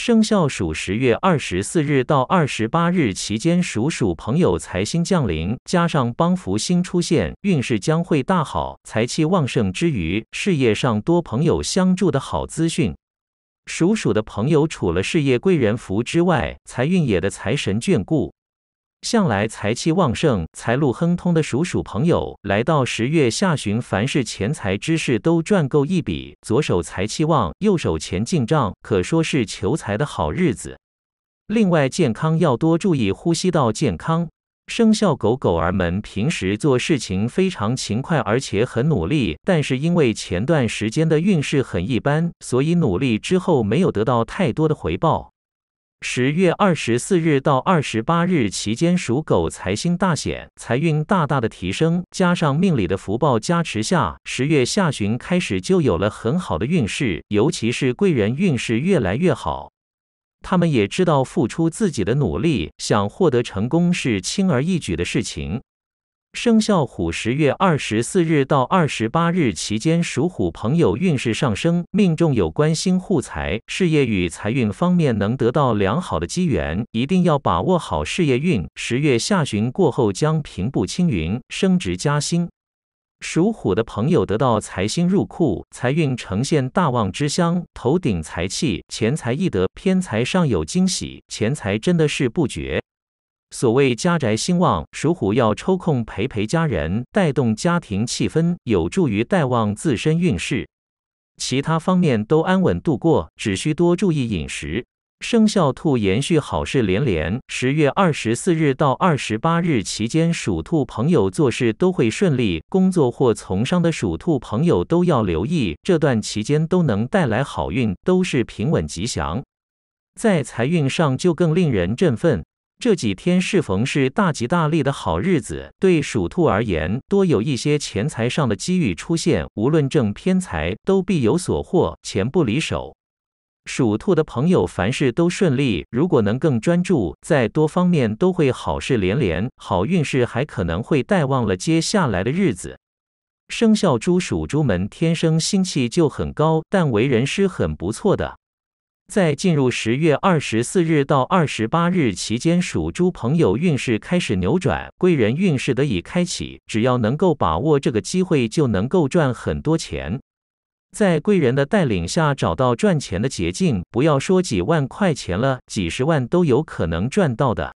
生肖属十月二十四日到二十八日期间，属鼠朋友财星降临，加上帮扶星出现，运势将会大好，财气旺盛之余，事业上多朋友相助的好资讯。属鼠的朋友除了事业贵人福之外，财运也得财神眷顾。向来财气旺盛、财路亨通的鼠鼠朋友，来到十月下旬，凡是钱财之事都赚够一笔。左手财气旺，右手钱进账，可说是求财的好日子。另外，健康要多注意呼吸道健康。生肖狗狗儿们平时做事情非常勤快，而且很努力，但是因为前段时间的运势很一般，所以努力之后没有得到太多的回报。十月二十四日到二十八日期间，属狗财星大显，财运大大的提升，加上命里的福报加持下，十月下旬开始就有了很好的运势，尤其是贵人运势越来越好。他们也知道付出自己的努力，想获得成功是轻而易举的事情。生肖虎，十月二十四日到二十八日期间，属虎朋友运势上升，命中有官星护财，事业与财运方面能得到良好的机缘，一定要把握好事业运。十月下旬过后将平步青云，升职加薪。属虎的朋友得到财星入库，财运呈现大旺之相，头顶财气，钱财易得，偏财上有惊喜，钱财真的是不绝。所谓家宅兴旺，属虎要抽空陪陪家人，带动家庭气氛，有助于带旺自身运势。其他方面都安稳度过，只需多注意饮食。生肖兔延续好事连连。十月二十四日到二十八日期间，属兔朋友做事都会顺利。工作或从商的属兔朋友都要留意，这段期间都能带来好运，都是平稳吉祥。在财运上就更令人振奋。这几天适逢是大吉大利的好日子，对属兔而言，多有一些钱财上的机遇出现。无论挣偏财，都必有所获，钱不离手。属兔的朋友，凡事都顺利。如果能更专注，在多方面都会好事连连，好运势还可能会带旺了接下来的日子。生肖猪属猪们天生心气就很高，但为人是很不错的。在进入十月二十四日到二十八日期间，属猪朋友运势开始扭转，贵人运势得以开启。只要能够把握这个机会，就能够赚很多钱。在贵人的带领下，找到赚钱的捷径，不要说几万块钱了，几十万都有可能赚到的。